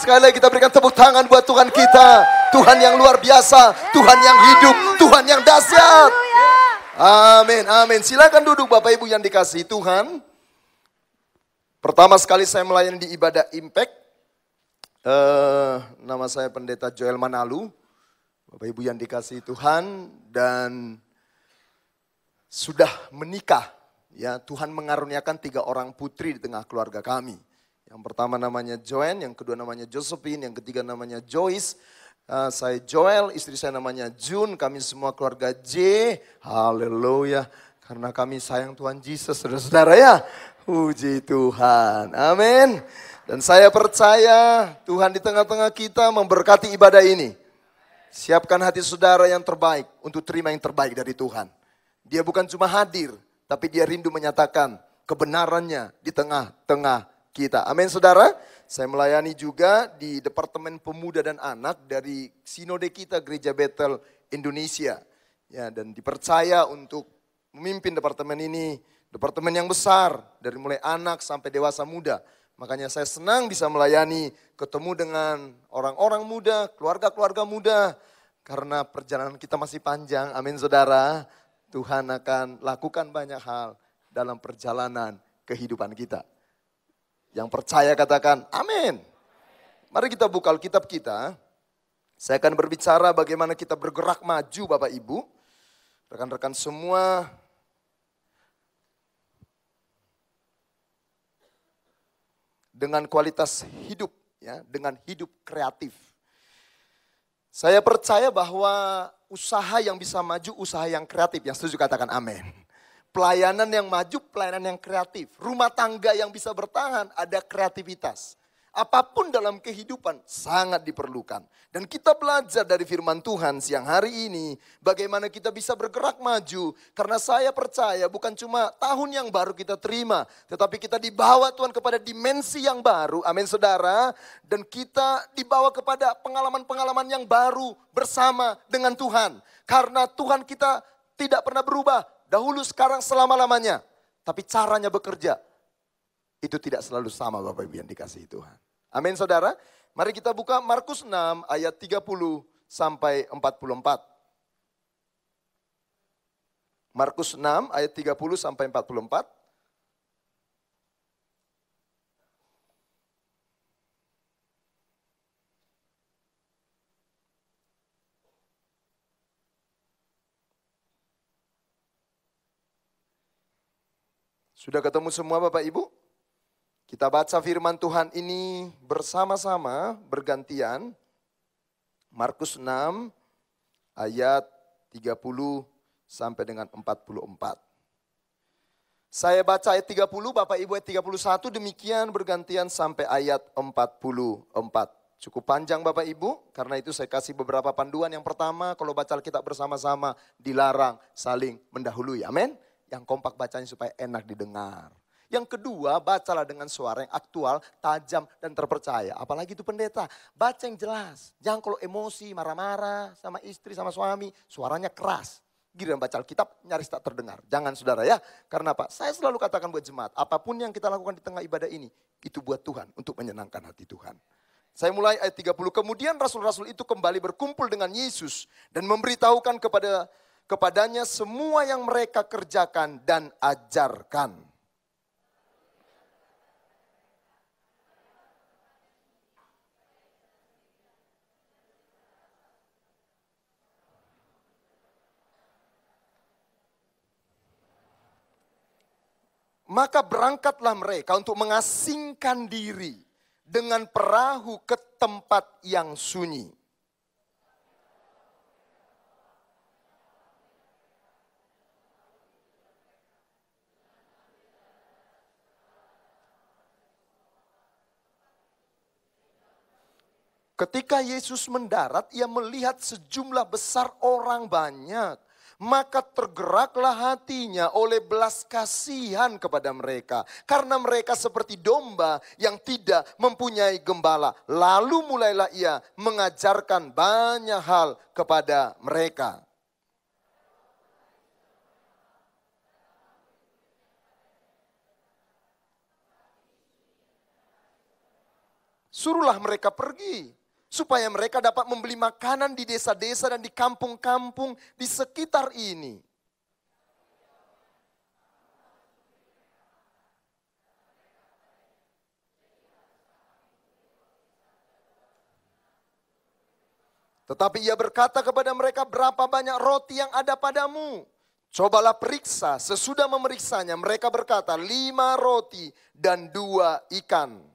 Sekali lagi kita berikan tepuk tangan buat Tuhan kita. Tuhan yang luar biasa, Tuhan yang hidup, Tuhan yang dahsyat. Amin, amin. Silakan duduk Bapak Ibu yang dikasih Tuhan. Pertama sekali saya melayani di ibadah Impact. Uh, nama saya Pendeta Joel Manalu. Bapak Ibu yang dikasih Tuhan dan sudah menikah. Ya, Tuhan mengaruniakan tiga orang putri di tengah keluarga kami. Yang pertama namanya Joanne, yang kedua namanya Josephine, yang ketiga namanya Joyce. Uh, saya Joel, istri saya namanya June, kami semua keluarga J. Haleluya. Karena kami sayang Tuhan Yesus, saudara-saudara ya. Puji Tuhan. Amin. Dan saya percaya Tuhan di tengah-tengah kita memberkati ibadah ini. Siapkan hati saudara yang terbaik untuk terima yang terbaik dari Tuhan. Dia bukan cuma hadir, tapi dia rindu menyatakan kebenarannya di tengah-tengah kita. Amin saudara. Saya melayani juga di Departemen Pemuda dan Anak dari Sinode kita Gereja Betel Indonesia. Ya, dan dipercaya untuk memimpin departemen ini, departemen yang besar dari mulai anak sampai dewasa muda. Makanya saya senang bisa melayani, ketemu dengan orang-orang muda, keluarga-keluarga muda. Karena perjalanan kita masih panjang, amin saudara. Tuhan akan lakukan banyak hal dalam perjalanan kehidupan kita. Yang percaya katakan amin. Mari kita buka Alkitab kita. Saya akan berbicara bagaimana kita bergerak maju Bapak Ibu. Rekan-rekan semua dengan kualitas hidup ya, dengan hidup kreatif. Saya percaya bahwa usaha yang bisa maju usaha yang kreatif yang setuju katakan amin. Pelayanan yang maju, pelayanan yang kreatif. Rumah tangga yang bisa bertahan, ada kreativitas. Apapun dalam kehidupan sangat diperlukan. Dan kita belajar dari firman Tuhan siang hari ini bagaimana kita bisa bergerak maju. Karena saya percaya bukan cuma tahun yang baru kita terima. Tetapi kita dibawa Tuhan kepada dimensi yang baru. Amin saudara. Dan kita dibawa kepada pengalaman-pengalaman yang baru bersama dengan Tuhan. Karena Tuhan kita tidak pernah berubah. Dahulu, sekarang, selama-lamanya. Tapi caranya bekerja. Itu tidak selalu sama Bapak Ibu yang dikasihi Tuhan. Amin saudara. Mari kita buka Markus 6 ayat 30 sampai 44. Markus 6 ayat 30 sampai 44. Sudah ketemu semua Bapak Ibu? Kita baca firman Tuhan ini bersama-sama bergantian. Markus 6 ayat 30 sampai dengan 44. Saya baca ayat 30, Bapak Ibu ayat 31 demikian bergantian sampai ayat 44. Cukup panjang Bapak Ibu, karena itu saya kasih beberapa panduan. Yang pertama, kalau baca Alkitab bersama-sama dilarang saling mendahului. Amin. Yang kompak bacanya supaya enak didengar. Yang kedua, bacalah dengan suara yang aktual, tajam, dan terpercaya. Apalagi itu pendeta. Baca yang jelas. Jangan kalau emosi, marah-marah sama istri, sama suami. Suaranya keras. Giliran baca Alkitab nyaris tak terdengar. Jangan saudara ya. Karena apa? Saya selalu katakan buat jemaat, apapun yang kita lakukan di tengah ibadah ini, itu buat Tuhan, untuk menyenangkan hati Tuhan. Saya mulai ayat 30. Kemudian rasul-rasul itu kembali berkumpul dengan Yesus dan memberitahukan kepada kepadanya semua yang mereka kerjakan dan ajarkan. Maka berangkatlah mereka untuk mengasingkan diri dengan perahu ke tempat yang sunyi. Ketika Yesus mendarat, ia melihat sejumlah besar orang banyak. Maka tergeraklah hatinya oleh belas kasihan kepada mereka. Karena mereka seperti domba yang tidak mempunyai gembala. Lalu mulailah ia mengajarkan banyak hal kepada mereka. suruhlah mereka pergi supaya mereka dapat membeli makanan di desa-desa dan di kampung-kampung di sekitar ini. Tetapi ia berkata kepada mereka, "Berapa banyak roti yang ada padamu?" Cobalah periksa. Sesudah memeriksanya, mereka berkata, "Lima roti dan dua ikan."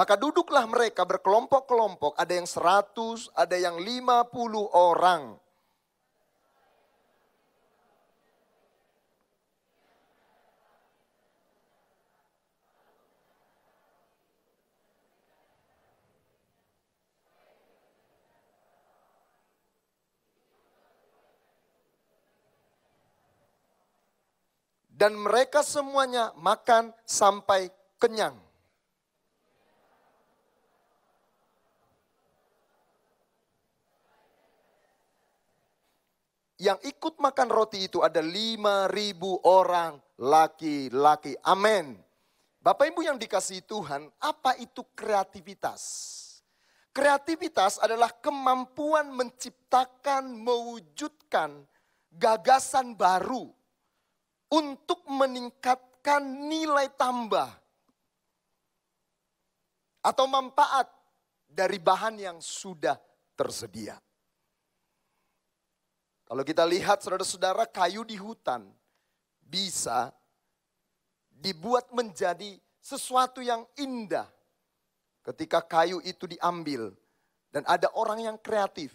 Maka duduklah mereka berkelompok-kelompok, ada yang seratus, ada yang lima puluh orang. dan mereka semuanya makan sampai kenyang. yang ikut makan roti itu ada lima ribu orang laki-laki. Amin. Bapak Ibu yang dikasihi Tuhan, apa itu kreativitas? Kreativitas adalah kemampuan menciptakan, mewujudkan gagasan baru untuk meningkatkan nilai tambah atau manfaat dari bahan yang sudah tersedia. Kalau kita lihat saudara-saudara kayu di hutan bisa dibuat menjadi sesuatu yang indah. Ketika kayu itu diambil dan ada orang yang kreatif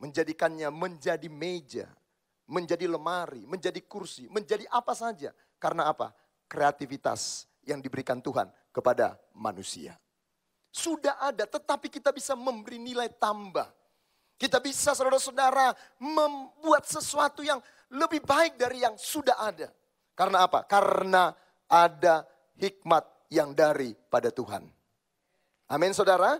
menjadikannya menjadi meja, menjadi lemari, menjadi kursi, menjadi apa saja. Karena apa? Kreativitas yang diberikan Tuhan kepada manusia. Sudah ada tetapi kita bisa memberi nilai tambah kita bisa saudara-saudara membuat sesuatu yang lebih baik dari yang sudah ada. Karena apa? Karena ada hikmat yang dari pada Tuhan. Amin saudara.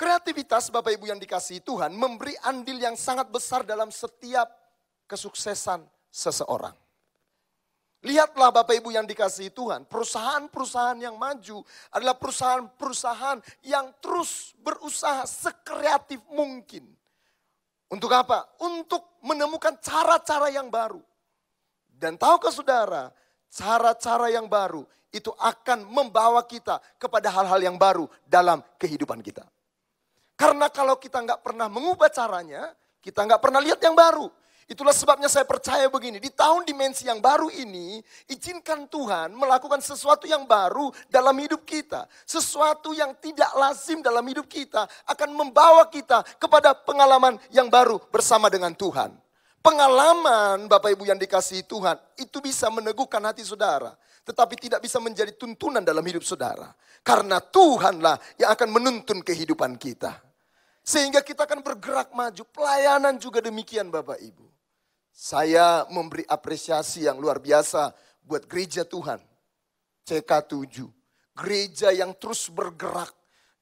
Kreativitas Bapak Ibu yang dikasihi Tuhan memberi andil yang sangat besar dalam setiap kesuksesan seseorang. Lihatlah Bapak Ibu yang dikasihi Tuhan, perusahaan-perusahaan yang maju adalah perusahaan-perusahaan yang terus berusaha sekreatif mungkin. Untuk apa? Untuk menemukan cara-cara yang baru. Dan tahukah saudara, cara-cara yang baru itu akan membawa kita kepada hal-hal yang baru dalam kehidupan kita. Karena kalau kita nggak pernah mengubah caranya, kita nggak pernah lihat yang baru. Itulah sebabnya saya percaya begini, di tahun dimensi yang baru ini, izinkan Tuhan melakukan sesuatu yang baru dalam hidup kita. Sesuatu yang tidak lazim dalam hidup kita akan membawa kita kepada pengalaman yang baru bersama dengan Tuhan. Pengalaman Bapak Ibu yang dikasihi Tuhan, itu bisa meneguhkan hati saudara. Tetapi tidak bisa menjadi tuntunan dalam hidup saudara. Karena Tuhanlah yang akan menuntun kehidupan kita. Sehingga kita akan bergerak maju. Pelayanan juga demikian Bapak Ibu. Saya memberi apresiasi yang luar biasa buat gereja Tuhan. CK7. Gereja yang terus bergerak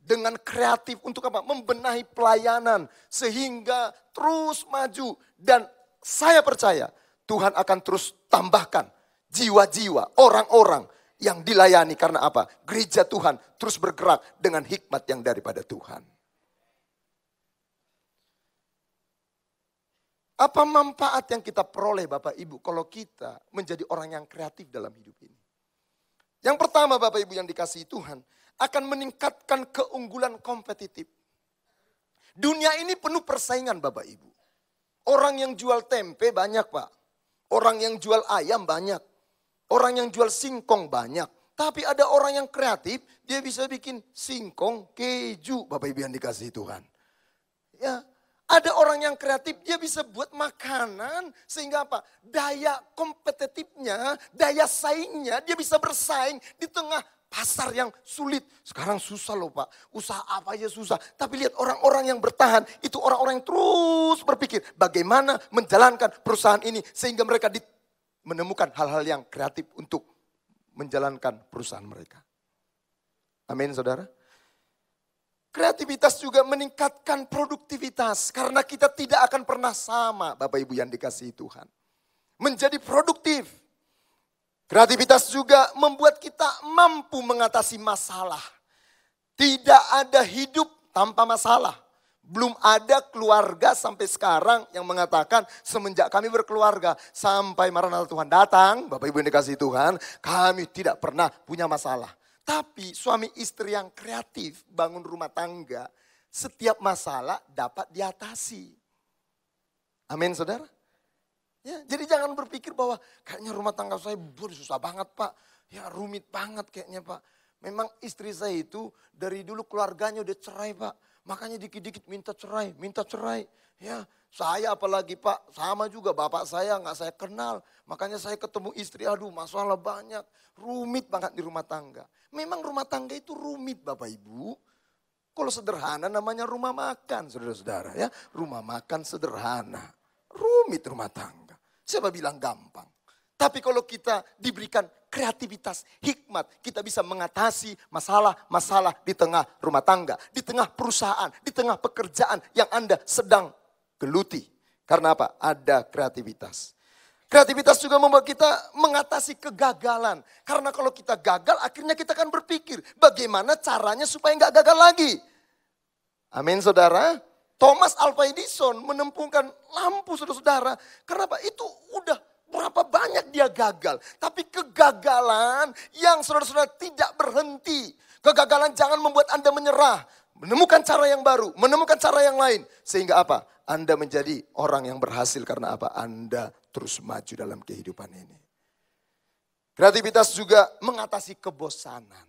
dengan kreatif untuk apa? Membenahi pelayanan sehingga terus maju dan saya percaya Tuhan akan terus tambahkan jiwa-jiwa orang-orang yang dilayani karena apa? Gereja Tuhan terus bergerak dengan hikmat yang daripada Tuhan. Apa manfaat yang kita peroleh Bapak Ibu kalau kita menjadi orang yang kreatif dalam hidup ini? Yang pertama Bapak Ibu yang dikasihi Tuhan akan meningkatkan keunggulan kompetitif. Dunia ini penuh persaingan Bapak Ibu. Orang yang jual tempe banyak Pak. Orang yang jual ayam banyak. Orang yang jual singkong banyak. Tapi ada orang yang kreatif, dia bisa bikin singkong keju Bapak Ibu yang dikasihi Tuhan. Ya, ada orang yang kreatif, dia bisa buat makanan sehingga apa? Daya kompetitifnya, daya saingnya, dia bisa bersaing di tengah pasar yang sulit. Sekarang susah loh Pak, usaha apa aja susah. Tapi lihat orang-orang yang bertahan, itu orang-orang yang terus berpikir bagaimana menjalankan perusahaan ini. Sehingga mereka menemukan hal-hal yang kreatif untuk menjalankan perusahaan mereka. Amin saudara. Kreativitas juga meningkatkan produktivitas karena kita tidak akan pernah sama Bapak Ibu yang dikasihi Tuhan. Menjadi produktif. Kreativitas juga membuat kita mampu mengatasi masalah. Tidak ada hidup tanpa masalah. Belum ada keluarga sampai sekarang yang mengatakan semenjak kami berkeluarga sampai Maranatha Tuhan datang, Bapak Ibu yang dikasihi Tuhan, kami tidak pernah punya masalah. Tapi suami istri yang kreatif bangun rumah tangga, setiap masalah dapat diatasi. Amin saudara. Ya, jadi jangan berpikir bahwa kayaknya rumah tangga saya buruk susah banget pak. Ya rumit banget kayaknya pak. Memang istri saya itu dari dulu keluarganya udah cerai pak. Makanya dikit-dikit minta cerai, minta cerai. Ya, saya apalagi Pak, sama juga bapak saya nggak saya kenal. Makanya saya ketemu istri, aduh masalah banyak. Rumit banget di rumah tangga. Memang rumah tangga itu rumit Bapak Ibu. Kalau sederhana namanya rumah makan saudara-saudara ya. Rumah makan sederhana. Rumit rumah tangga. Siapa bilang gampang? Tapi kalau kita diberikan kreativitas, hikmat, kita bisa mengatasi masalah-masalah di tengah rumah tangga, di tengah perusahaan, di tengah pekerjaan yang Anda sedang geluti. Karena apa? Ada kreativitas. Kreativitas juga membuat kita mengatasi kegagalan. Karena kalau kita gagal, akhirnya kita akan berpikir bagaimana caranya supaya nggak gagal lagi. Amin saudara. Thomas Alva Edison menempuhkan lampu saudara-saudara. Kenapa? Itu udah berapa banyak dia gagal. Tapi kegagalan yang saudara-saudara tidak berhenti. Kegagalan jangan membuat Anda menyerah. Menemukan cara yang baru, menemukan cara yang lain. Sehingga apa? Anda menjadi orang yang berhasil karena apa? Anda terus maju dalam kehidupan ini. Kreativitas juga mengatasi kebosanan.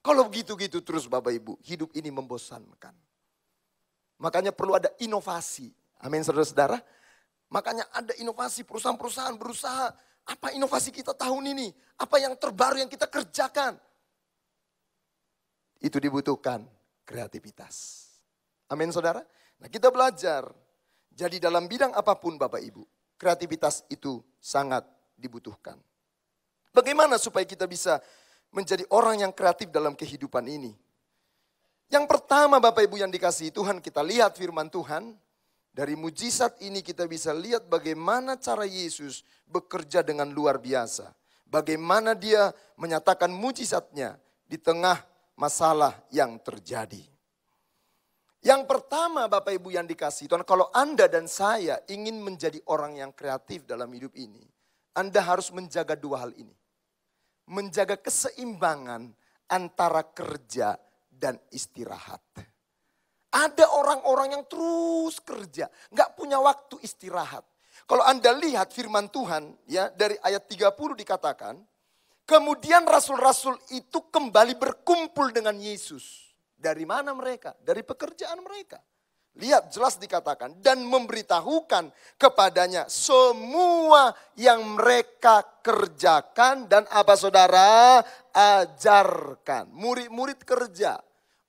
Kalau begitu-gitu terus Bapak Ibu, hidup ini membosankan. Makanya perlu ada inovasi. Amin saudara-saudara. Makanya ada inovasi perusahaan-perusahaan berusaha apa inovasi kita tahun ini, apa yang terbaru yang kita kerjakan. Itu dibutuhkan kreativitas. Amin saudara. Nah kita belajar. Jadi dalam bidang apapun Bapak Ibu, kreativitas itu sangat dibutuhkan. Bagaimana supaya kita bisa menjadi orang yang kreatif dalam kehidupan ini? Yang pertama Bapak Ibu yang dikasihi Tuhan, kita lihat firman Tuhan dari mujizat ini kita bisa lihat bagaimana cara Yesus bekerja dengan luar biasa. Bagaimana dia menyatakan mujizatnya di tengah masalah yang terjadi. Yang pertama Bapak Ibu yang dikasih Tuhan, kalau Anda dan saya ingin menjadi orang yang kreatif dalam hidup ini, Anda harus menjaga dua hal ini. Menjaga keseimbangan antara kerja dan istirahat. Ada orang-orang yang terus kerja, nggak punya waktu istirahat. Kalau Anda lihat firman Tuhan ya dari ayat 30 dikatakan, kemudian rasul-rasul itu kembali berkumpul dengan Yesus. Dari mana mereka? Dari pekerjaan mereka. Lihat jelas dikatakan dan memberitahukan kepadanya semua yang mereka kerjakan dan apa saudara ajarkan. Murid-murid kerja,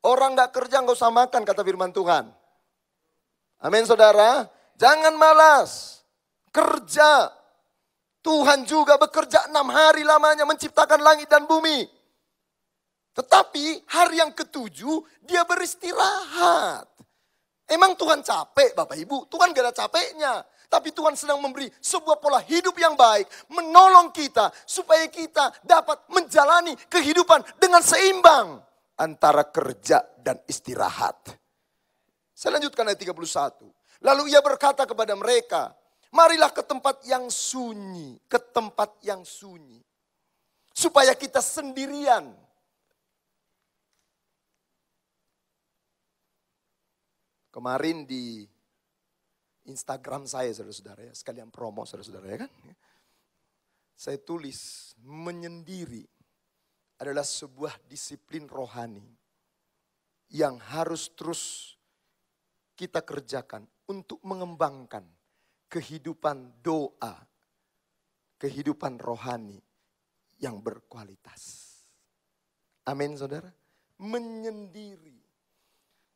Orang gak kerja gak usah makan kata firman Tuhan. Amin saudara. Jangan malas. Kerja. Tuhan juga bekerja enam hari lamanya menciptakan langit dan bumi. Tetapi hari yang ketujuh dia beristirahat. Emang Tuhan capek Bapak Ibu? Tuhan gak ada capeknya. Tapi Tuhan sedang memberi sebuah pola hidup yang baik. Menolong kita supaya kita dapat menjalani kehidupan dengan seimbang antara kerja dan istirahat. Saya lanjutkan ayat 31. Lalu ia berkata kepada mereka, marilah ke tempat yang sunyi, ke tempat yang sunyi. Supaya kita sendirian. Kemarin di Instagram saya saudara-saudara ya, sekalian promo saudara-saudara ya kan. Saya tulis menyendiri adalah sebuah disiplin rohani yang harus terus kita kerjakan untuk mengembangkan kehidupan doa, kehidupan rohani yang berkualitas. Amin, saudara. Menyendiri.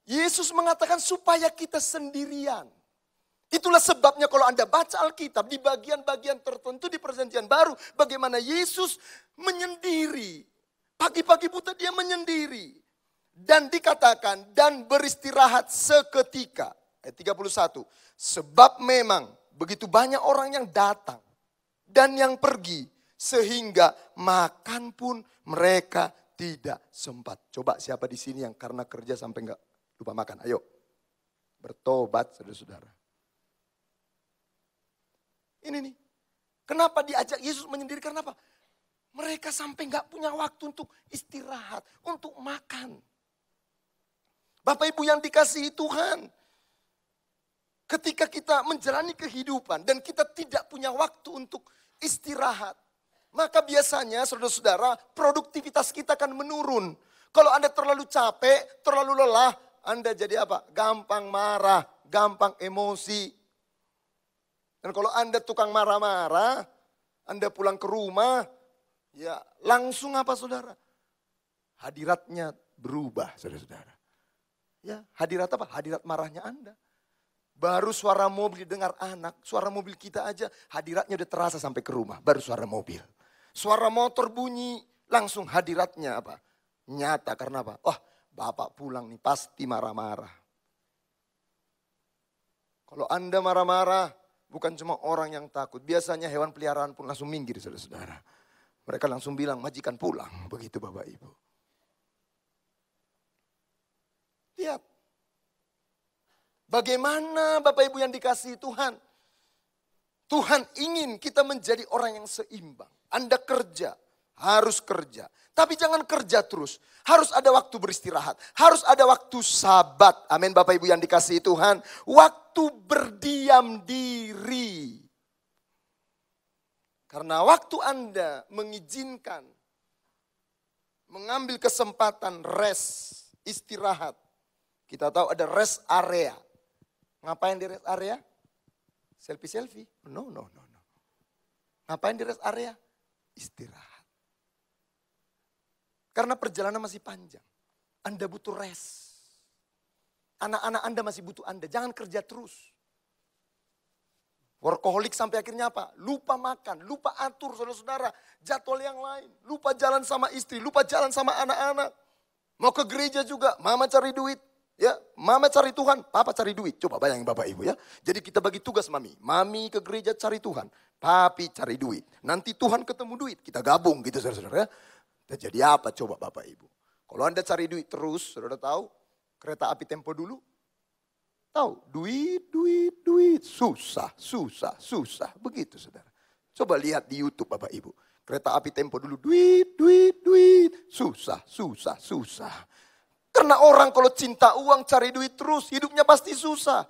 Yesus mengatakan supaya kita sendirian. Itulah sebabnya kalau Anda baca Alkitab di bagian-bagian tertentu di perjanjian baru. Bagaimana Yesus menyendiri Pagi-pagi buta dia menyendiri. Dan dikatakan, dan beristirahat seketika. Eh, Ayat 31. Sebab memang begitu banyak orang yang datang dan yang pergi. Sehingga makan pun mereka tidak sempat. Coba siapa di sini yang karena kerja sampai nggak lupa makan. Ayo. Bertobat saudara-saudara. Ini nih. Kenapa diajak Yesus menyendiri? Karena apa? Mereka sampai nggak punya waktu untuk istirahat, untuk makan. Bapak Ibu yang dikasihi Tuhan, ketika kita menjalani kehidupan dan kita tidak punya waktu untuk istirahat, maka biasanya saudara-saudara produktivitas kita akan menurun. Kalau Anda terlalu capek, terlalu lelah, Anda jadi apa? Gampang marah, gampang emosi. Dan kalau Anda tukang marah-marah, Anda pulang ke rumah, Ya, langsung apa saudara? Hadiratnya berubah, saudara-saudara. Ya, hadirat apa? Hadirat marahnya Anda. Baru suara mobil dengar anak, suara mobil kita aja hadiratnya udah terasa sampai ke rumah, baru suara mobil. Suara motor bunyi, langsung hadiratnya apa? Nyata karena apa? oh, bapak pulang nih pasti marah-marah. Kalau Anda marah-marah, bukan cuma orang yang takut. Biasanya hewan peliharaan pun langsung minggir, saudara-saudara. Mereka langsung bilang majikan pulang, begitu Bapak Ibu. Lihat. Bagaimana Bapak Ibu yang dikasihi Tuhan? Tuhan ingin kita menjadi orang yang seimbang. Anda kerja, harus kerja. Tapi jangan kerja terus. Harus ada waktu beristirahat. Harus ada waktu sabat. Amin Bapak Ibu yang dikasihi Tuhan. Waktu berdiam diri. Karena waktu Anda mengizinkan, mengambil kesempatan rest, istirahat. Kita tahu ada rest area. Ngapain di rest area? Selfie-selfie? No, no, no, no. Ngapain di rest area? Istirahat. Karena perjalanan masih panjang. Anda butuh rest. Anak-anak Anda masih butuh Anda. Jangan kerja terus. Workaholic sampai akhirnya apa? Lupa makan, lupa atur saudara-saudara, jadwal yang lain, lupa jalan sama istri, lupa jalan sama anak-anak. Mau ke gereja juga, mama cari duit, ya. Mama cari Tuhan, papa cari duit. Coba bayangin Bapak Ibu ya. Jadi kita bagi tugas mami. Mami ke gereja cari Tuhan, papi cari duit. Nanti Tuhan ketemu duit, kita gabung gitu saudara-saudara ya. Jadi apa coba Bapak Ibu? Kalau Anda cari duit terus, saudara tahu, kereta api tempo dulu, Tahu, duit, duit, duit. Susah, susah, susah. Begitu saudara. Coba lihat di Youtube Bapak Ibu. Kereta api tempo dulu, duit, duit, duit. Susah, susah, susah. Karena orang kalau cinta uang cari duit terus, hidupnya pasti susah.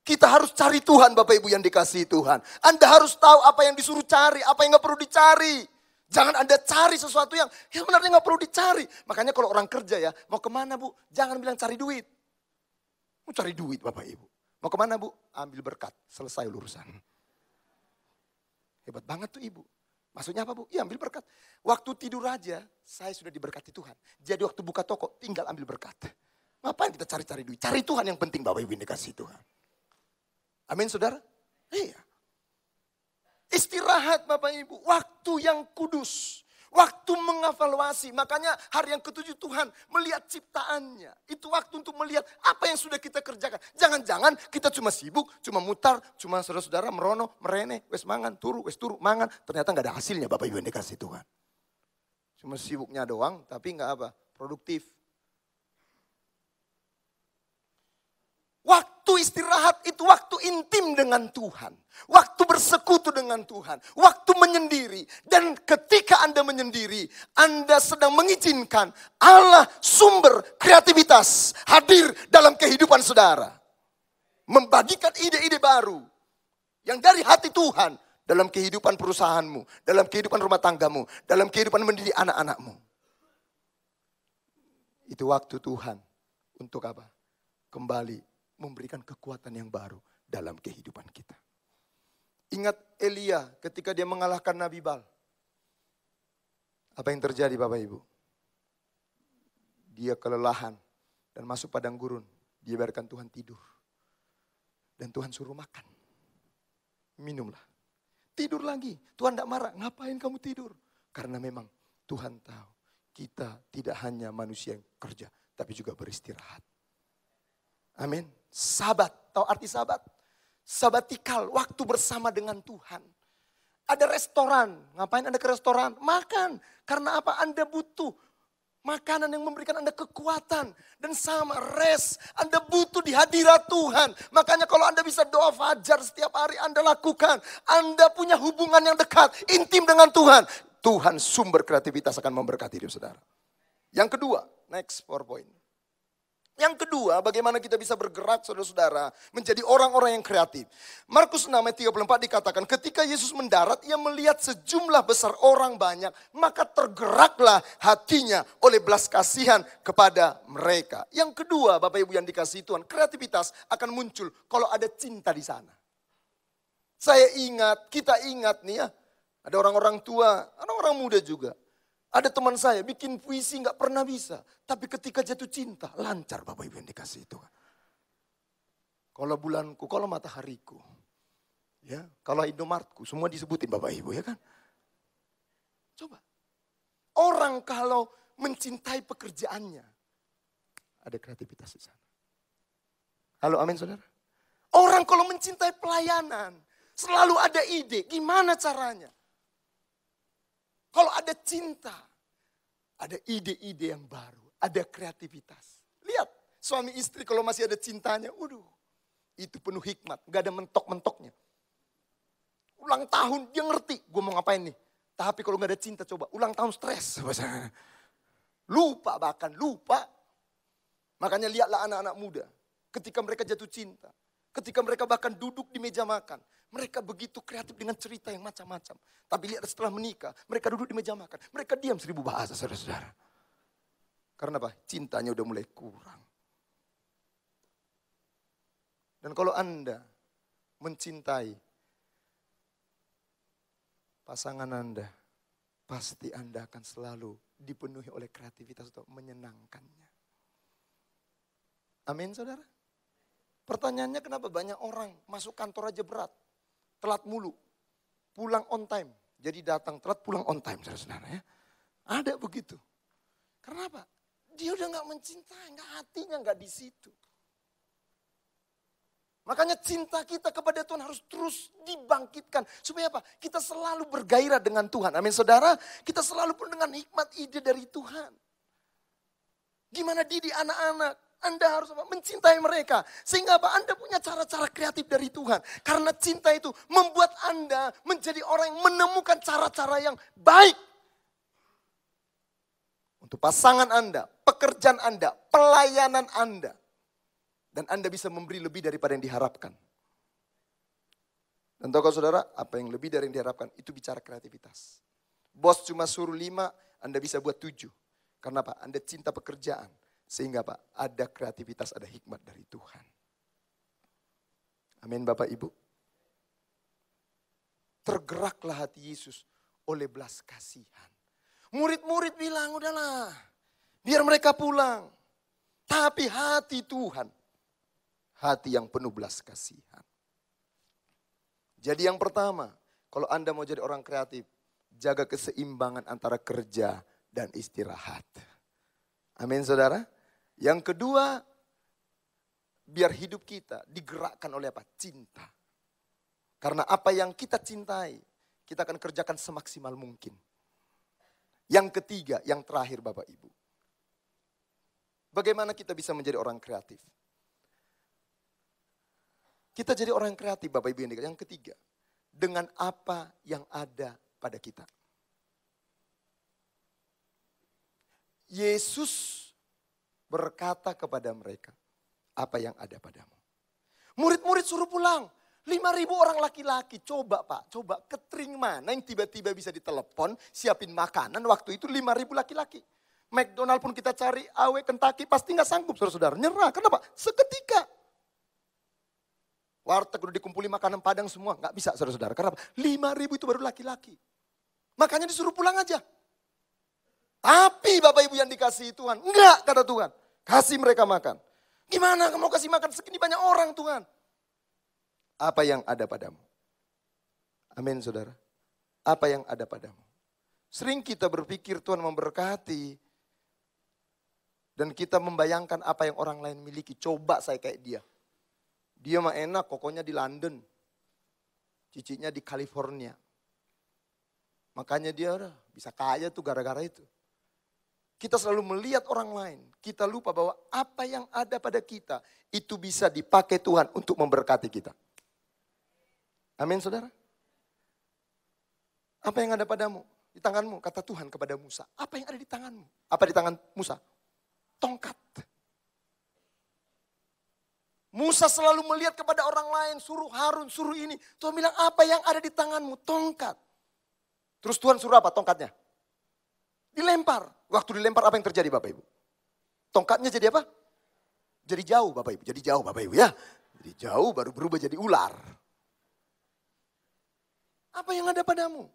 Kita harus cari Tuhan Bapak Ibu yang dikasihi Tuhan. Anda harus tahu apa yang disuruh cari, apa yang gak perlu dicari. Jangan Anda cari sesuatu yang, yang sebenarnya gak perlu dicari. Makanya kalau orang kerja ya, mau kemana Bu? Jangan bilang cari duit. Mau cari duit Bapak Ibu. Mau kemana Bu? Ambil berkat, selesai urusan. Hebat banget tuh Ibu. Maksudnya apa Bu? Ya ambil berkat. Waktu tidur aja, saya sudah diberkati Tuhan. Jadi waktu buka toko, tinggal ambil berkat. Ngapain kita cari-cari duit? Cari Tuhan yang penting Bapak Ibu kasih Tuhan. Amin saudara? Iya. Istirahat Bapak Ibu, waktu yang kudus. Waktu mengevaluasi, makanya hari yang ketujuh Tuhan melihat ciptaannya. Itu waktu untuk melihat apa yang sudah kita kerjakan. Jangan-jangan kita cuma sibuk, cuma mutar, cuma saudara-saudara merono, merene, wes mangan, turu, wes turu, mangan. Ternyata nggak ada hasilnya Bapak Ibu yang dikasih Tuhan. Cuma sibuknya doang, tapi nggak apa, produktif. Waktu istirahat itu waktu intim dengan Tuhan. Waktu bersekutu dengan Tuhan. Waktu menyendiri. Dan ketika Anda menyendiri, Anda sedang mengizinkan Allah sumber kreativitas hadir dalam kehidupan saudara. Membagikan ide-ide baru. Yang dari hati Tuhan dalam kehidupan perusahaanmu, dalam kehidupan rumah tanggamu, dalam kehidupan mendidik anak-anakmu. Itu waktu Tuhan untuk apa? Kembali memberikan kekuatan yang baru dalam kehidupan kita. Ingat Elia ketika dia mengalahkan Nabi Bal. Apa yang terjadi Bapak Ibu? Dia kelelahan dan masuk padang gurun. Dia biarkan Tuhan tidur. Dan Tuhan suruh makan. Minumlah. Tidur lagi. Tuhan tidak marah. Ngapain kamu tidur? Karena memang Tuhan tahu kita tidak hanya manusia yang kerja. Tapi juga beristirahat. Amin. Sabat, tahu arti sabat? Sabatikal, waktu bersama dengan Tuhan. Ada restoran, ngapain Anda ke restoran? Makan, karena apa? Anda butuh makanan yang memberikan Anda kekuatan. Dan sama rest, Anda butuh di hadirat Tuhan. Makanya kalau Anda bisa doa fajar setiap hari Anda lakukan. Anda punya hubungan yang dekat, intim dengan Tuhan. Tuhan sumber kreativitas akan memberkati hidup saudara. Yang kedua, next four point. Yang kedua, bagaimana kita bisa bergerak saudara-saudara menjadi orang-orang yang kreatif. Markus 6 ayat 34 dikatakan, ketika Yesus mendarat, ia melihat sejumlah besar orang banyak, maka tergeraklah hatinya oleh belas kasihan kepada mereka. Yang kedua, Bapak Ibu yang dikasih Tuhan, kreativitas akan muncul kalau ada cinta di sana. Saya ingat, kita ingat nih ya, ada orang-orang tua, ada orang muda juga. Ada teman saya bikin puisi nggak pernah bisa. Tapi ketika jatuh cinta, lancar Bapak Ibu yang dikasih itu. Kalau bulanku, kalau matahariku. ya Kalau Indomartku, semua disebutin Bapak Ibu ya kan. Coba. Orang kalau mencintai pekerjaannya, ada kreativitas di sana. Halo amin saudara. Orang kalau mencintai pelayanan, selalu ada ide, gimana caranya. Kalau ada cinta, ada ide-ide yang baru, ada kreativitas. Lihat, suami istri kalau masih ada cintanya, waduh, itu penuh hikmat, gak ada mentok-mentoknya. Ulang tahun dia ngerti, gue mau ngapain nih. Tapi kalau gak ada cinta coba, ulang tahun stres. Lupa bahkan, lupa. Makanya lihatlah anak-anak muda, ketika mereka jatuh cinta, Ketika mereka bahkan duduk di meja makan. Mereka begitu kreatif dengan cerita yang macam-macam. Tapi lihat setelah menikah, mereka duduk di meja makan. Mereka diam seribu bahasa, saudara-saudara. Karena apa? Cintanya udah mulai kurang. Dan kalau Anda mencintai pasangan Anda, pasti Anda akan selalu dipenuhi oleh kreativitas untuk menyenangkannya. Amin saudara. Pertanyaannya kenapa banyak orang masuk kantor aja berat, telat mulu, pulang on time. Jadi datang telat pulang on time saudara-saudara ya. Ada begitu. Kenapa? Dia udah nggak mencinta, nggak hatinya nggak di situ. Makanya cinta kita kepada Tuhan harus terus dibangkitkan. Supaya apa? Kita selalu bergairah dengan Tuhan. Amin saudara. Kita selalu pun dengan hikmat ide dari Tuhan. Gimana diri anak-anak? Anda harus mencintai mereka. Sehingga apa? Anda punya cara-cara kreatif dari Tuhan. Karena cinta itu membuat Anda menjadi orang yang menemukan cara-cara yang baik. Untuk pasangan Anda, pekerjaan Anda, pelayanan Anda. Dan Anda bisa memberi lebih daripada yang diharapkan. Dan tahu saudara, apa yang lebih dari yang diharapkan itu bicara kreativitas. Bos cuma suruh lima, Anda bisa buat tujuh. Karena apa? Anda cinta pekerjaan. Sehingga Pak, ada kreativitas, ada hikmat dari Tuhan. Amin Bapak Ibu. Tergeraklah hati Yesus oleh belas kasihan. Murid-murid bilang, udahlah biar mereka pulang. Tapi hati Tuhan, hati yang penuh belas kasihan. Jadi yang pertama, kalau Anda mau jadi orang kreatif, jaga keseimbangan antara kerja dan istirahat. Amin saudara. Yang kedua, biar hidup kita digerakkan oleh apa? Cinta. Karena apa yang kita cintai, kita akan kerjakan semaksimal mungkin. Yang ketiga, yang terakhir Bapak Ibu. Bagaimana kita bisa menjadi orang kreatif? Kita jadi orang kreatif Bapak Ibu yang ketiga, dengan apa yang ada pada kita. Yesus berkata kepada mereka apa yang ada padamu. Murid-murid suruh pulang. 5000 orang laki-laki. Coba Pak, coba ketering mana yang tiba-tiba bisa ditelepon siapin makanan waktu itu 5000 laki-laki. McDonald pun kita cari, awe Kentucky pasti nggak sanggup saudara-saudara. Nyerah, kenapa? Seketika. Warteg udah dikumpuli makanan padang semua, nggak bisa saudara-saudara. Kenapa? 5000 itu baru laki-laki. Makanya disuruh pulang aja. Tapi Bapak Ibu yang dikasihi Tuhan, enggak kata Tuhan. Kasih mereka makan. Gimana kamu mau kasih makan segini banyak orang Tuhan? Apa yang ada padamu? Amin saudara. Apa yang ada padamu? Sering kita berpikir Tuhan memberkati. Dan kita membayangkan apa yang orang lain miliki. Coba saya kayak dia. Dia mah enak, kokonya di London. Cicinya di California. Makanya dia bisa kaya tuh gara-gara itu. Kita selalu melihat orang lain. Kita lupa bahwa apa yang ada pada kita itu bisa dipakai Tuhan untuk memberkati kita. Amin saudara. Apa yang ada padamu? Di tanganmu, kata Tuhan kepada Musa. Apa yang ada di tanganmu? Apa di tangan Musa? Tongkat. Musa selalu melihat kepada orang lain, suruh Harun, suruh ini. Tuhan bilang, apa yang ada di tanganmu? Tongkat. Terus Tuhan suruh apa tongkatnya? Dilempar. Waktu dilempar apa yang terjadi Bapak Ibu? Tongkatnya jadi apa? Jadi jauh Bapak Ibu, jadi jauh Bapak Ibu ya. Jadi jauh baru berubah jadi ular. Apa yang ada padamu?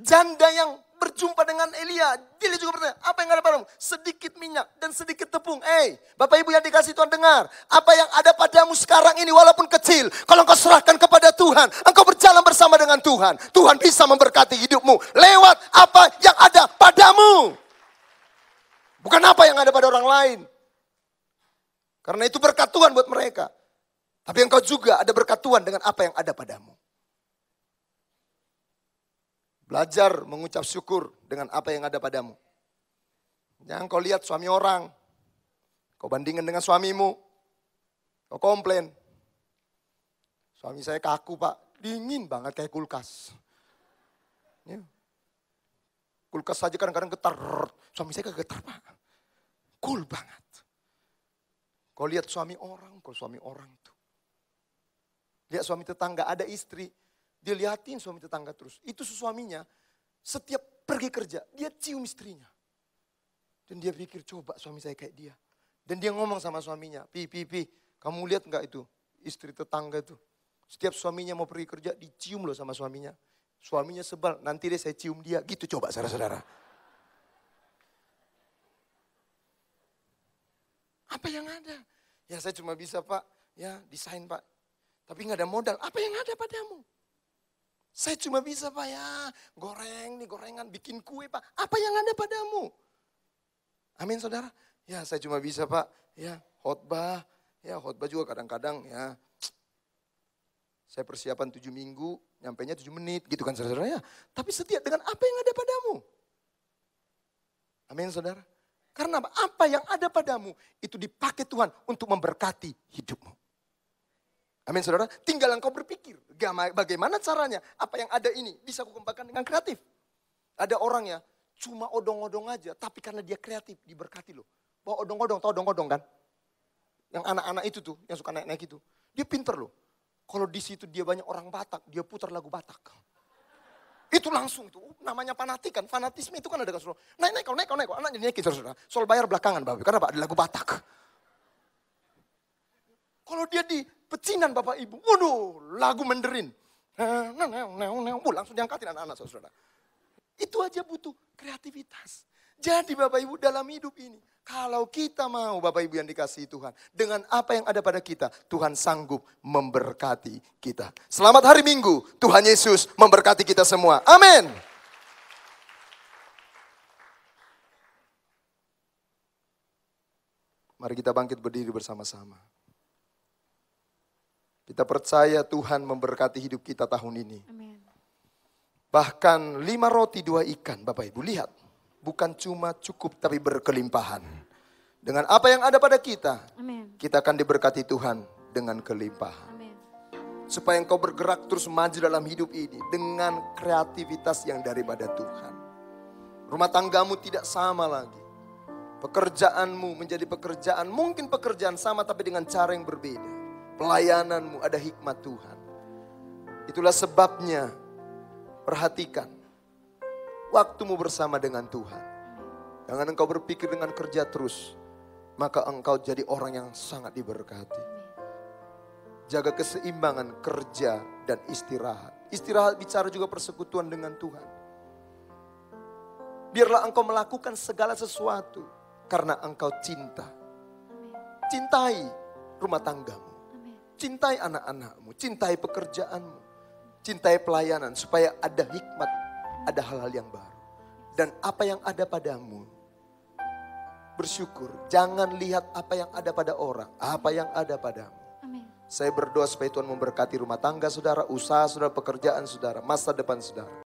janda yang berjumpa dengan Elia. Dia juga bertanya, apa yang ada padamu? Sedikit minyak dan sedikit tepung. Eh, hey, Bapak Ibu yang dikasih Tuhan dengar. Apa yang ada padamu sekarang ini walaupun kecil. Kalau engkau serahkan kepada Tuhan. Engkau berjalan bersama dengan Tuhan. Tuhan bisa memberkati hidupmu. Lewat apa yang ada padamu. Bukan apa yang ada pada orang lain. Karena itu berkat Tuhan buat mereka. Tapi engkau juga ada berkat Tuhan dengan apa yang ada padamu. Belajar mengucap syukur dengan apa yang ada padamu. Jangan kau lihat suami orang. Kau bandingkan dengan suamimu. Kau komplain. Suami saya kaku pak. Dingin banget kayak kulkas. Ya. Kulkas saja kadang-kadang getar. Suami saya getar pak. Cool banget. Kau lihat suami orang, kau suami orang tuh. Lihat suami tetangga, ada istri. Dilihatin suami tetangga terus. Itu suaminya setiap pergi kerja, dia cium istrinya. Dan dia pikir coba suami saya kayak dia. Dan dia ngomong sama suaminya, pi, pi, pi, kamu lihat nggak itu istri tetangga itu. Setiap suaminya mau pergi kerja, dicium loh sama suaminya. Suaminya sebal, nanti deh saya cium dia. Gitu coba saudara-saudara. Apa yang ada? Ya saya cuma bisa pak, ya desain pak. Tapi nggak ada modal. Apa yang ada padamu? Saya cuma bisa Pak ya, goreng nih gorengan, bikin kue Pak. Apa yang ada padamu? Amin saudara. Ya saya cuma bisa Pak, ya khotbah, ya khotbah juga kadang-kadang ya. Saya persiapan tujuh minggu, nyampainya tujuh menit gitu kan saudara ya. Tapi setia dengan apa yang ada padamu. Amin saudara. Karena apa? apa yang ada padamu itu dipakai Tuhan untuk memberkati hidupmu. Amin saudara, tinggal engkau berpikir bagaimana caranya apa yang ada ini bisa aku kembangkan dengan kreatif. Ada orang ya cuma odong-odong aja tapi karena dia kreatif diberkati loh. Bawa odong-odong, tau odong-odong kan? Yang anak-anak itu tuh, yang suka naik-naik itu. Dia pinter loh. Kalau di situ dia banyak orang Batak, dia putar lagu Batak. Itu langsung tuh, namanya fanatikan. Fanatisme itu kan ada kan Naik, naik, kau naik, kau naik. kau anaknya naik, saudara. Soal bayar belakangan, Bapak. Karena pak Ada lagu Batak. Kalau dia di pecinan Bapak Ibu. Waduh, lagu menderin. Eh, uh, langsung diangkatin anak-anak saudara. Itu aja butuh kreativitas. Jadi Bapak Ibu dalam hidup ini. Kalau kita mau Bapak Ibu yang dikasihi Tuhan. Dengan apa yang ada pada kita. Tuhan sanggup memberkati kita. Selamat hari Minggu. Tuhan Yesus memberkati kita semua. Amin. Mari kita bangkit berdiri bersama-sama. Kita percaya Tuhan memberkati hidup kita tahun ini. Amen. Bahkan lima roti dua ikan, Bapak Ibu lihat. Bukan cuma cukup tapi berkelimpahan. Dengan apa yang ada pada kita, Amen. kita akan diberkati Tuhan dengan kelimpahan. Amen. Supaya engkau bergerak terus maju dalam hidup ini dengan kreativitas yang daripada Tuhan. Rumah tanggamu tidak sama lagi. Pekerjaanmu menjadi pekerjaan, mungkin pekerjaan sama tapi dengan cara yang berbeda pelayananmu ada hikmat Tuhan. Itulah sebabnya perhatikan waktumu bersama dengan Tuhan. Jangan engkau berpikir dengan kerja terus, maka engkau jadi orang yang sangat diberkati. Jaga keseimbangan kerja dan istirahat. Istirahat bicara juga persekutuan dengan Tuhan. Biarlah engkau melakukan segala sesuatu karena engkau cinta. Cintai rumah tanggamu cintai anak-anakmu, cintai pekerjaanmu, cintai pelayanan supaya ada hikmat, ada hal-hal yang baru. Dan apa yang ada padamu, bersyukur. Jangan lihat apa yang ada pada orang, apa yang ada padamu. Amin. Saya berdoa supaya Tuhan memberkati rumah tangga saudara, usaha saudara, pekerjaan saudara, masa depan saudara.